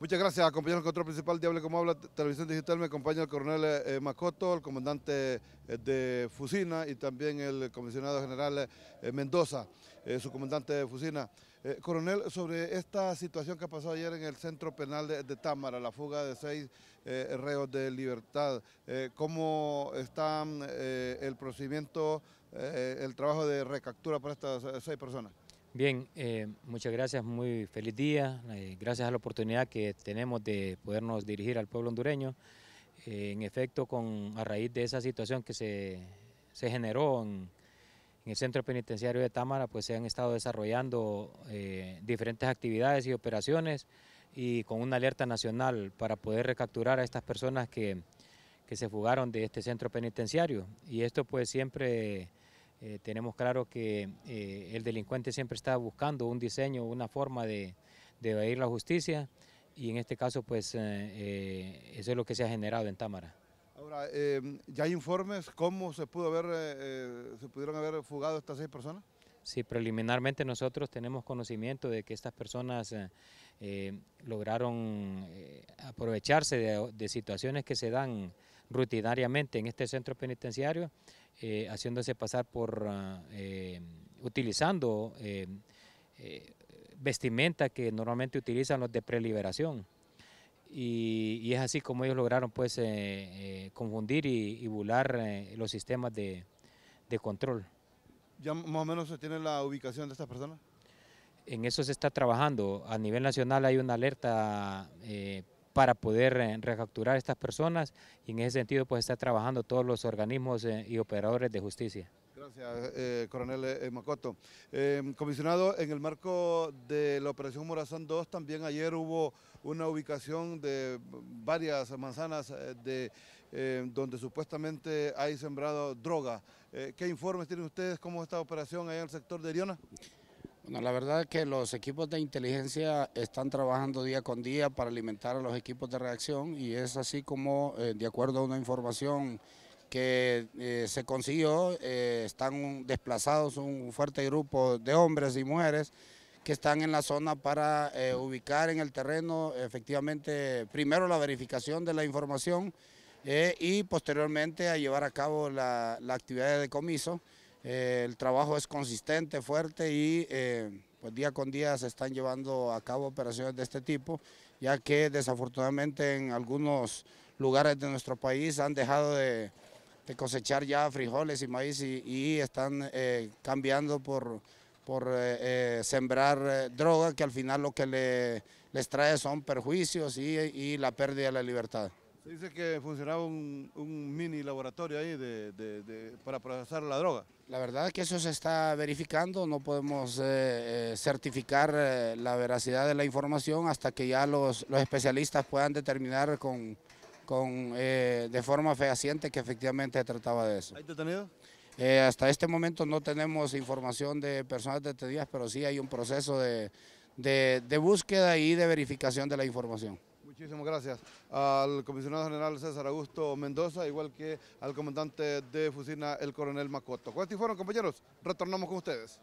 Muchas gracias, Acompañado del control principal diable Como Habla, Televisión Digital. Me acompaña el coronel eh, eh, Macoto, el comandante eh, de Fusina y también el comisionado general Mendoza, su comandante de Fusina. coronel, sobre esta situación que ha pasado ayer en el centro penal de, de Támara, la fuga de seis reos de libertad, ¿cómo está el procedimiento, el trabajo de recaptura para estas seis personas? Bien, eh, muchas gracias, muy feliz día. Eh, gracias a la oportunidad que tenemos de podernos dirigir al pueblo hondureño. Eh, en efecto, con, a raíz de esa situación que se, se generó en, en, el centro penitenciario de Támara, pues se han estado desarrollando diferentes actividades y operaciones y con una alerta nacional para poder recapturar a estas personas que, que se fugaron de este centro penitenciario. Y esto pues siempre eh, tenemos claro que eh, el delincuente siempre está buscando un diseño, una forma de, de evadir la justicia y en este caso pues eh, eso es lo que se ha generado en Támara. Ahora, ¿ya hay informes cómo se pudo haber, se pudieron haber fugado estas seis personas? Sí, preliminarmente nosotros tenemos conocimiento de que estas personas lograron aprovecharse de situaciones que se dan rutinariamente en este centro penitenciario, eh, haciéndose pasar por, ah, eh, utilizando eh, vestimenta que normalmente utilizan los de preliberación. Y, es así como ellos lograron pues confundir y, y bular los sistemas de, control. ¿Ya más o menos se tiene la ubicación de estas personas? en eso se está trabajando. A nivel nacional hay una alerta para poder eh, recapturar a estas personas y en ese sentido pues está trabajando todos los organismos eh, y operadores de justicia. Gracias, eh, coronel Macoto. comisionado, en el marco de la operación Morazón 2, también ayer hubo una ubicación de varias manzanas de, donde supuestamente hay sembrado droga. ¿Qué informes tienen ustedes? ¿Cómo está operación allá en el sector de Iriona? Bueno, la verdad es que los equipos de inteligencia están trabajando día con día para alimentar a los equipos de reacción y es así como, eh, de acuerdo a una información que eh, se consiguió, eh, están desplazados un fuerte grupo de hombres y mujeres que están en la zona para ubicar en el terreno efectivamente primero la verificación de la información y posteriormente a llevar a cabo la, la actividad de decomiso. Eh, el trabajo es consistente, fuerte y eh, pues día con día se están llevando a cabo operaciones de este tipo, ya que desafortunadamente en algunos lugares de nuestro país han dejado de, cosechar ya frijoles y maíz y, están eh, cambiando por, sembrar droga que al final lo que les trae son perjuicios y la pérdida de la libertad dice que funcionaba un, mini laboratorio ahí de, para procesar la droga. La verdad es que eso se está verificando, no podemos eh, eh, certificar eh, la veracidad de la información hasta que ya los, especialistas puedan determinar con, con de forma fehaciente que efectivamente se trataba de eso. ¿Hay detenidos? hasta este momento no tenemos información de personas detenidas, pero sí hay un proceso de búsqueda y de verificación de la información. Muchísimas gracias al comisionado general César Augusto Mendoza, igual que al comandante de Fusina, el coronel Macoto. ¿Cuántos fueron, compañeros? Retornamos con ustedes.